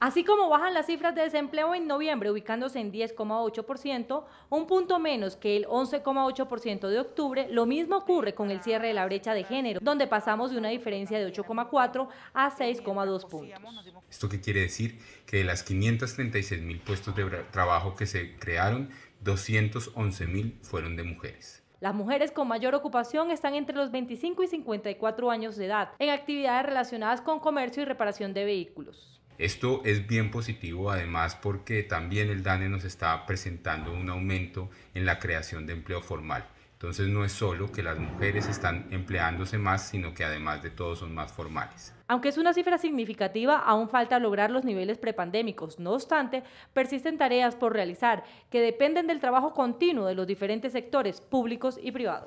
Así como bajan las cifras de desempleo en noviembre, ubicándose en 10,8%, un punto menos que el 11,8% de octubre, lo mismo ocurre con el cierre de la brecha de género, donde pasamos de una diferencia de 8,4 a 6,2 puntos. ¿Esto qué quiere decir? Que de las 536 mil puestos de trabajo que se crearon, 211 mil fueron de mujeres. Las mujeres con mayor ocupación están entre los 25 y 54 años de edad, en actividades relacionadas con comercio y reparación de vehículos. Esto es bien positivo además porque también el DANE nos está presentando un aumento en la creación de empleo formal. Entonces no es solo que las mujeres están empleándose más, sino que además de todo son más formales. Aunque es una cifra significativa, aún falta lograr los niveles prepandémicos. No obstante, persisten tareas por realizar que dependen del trabajo continuo de los diferentes sectores públicos y privados.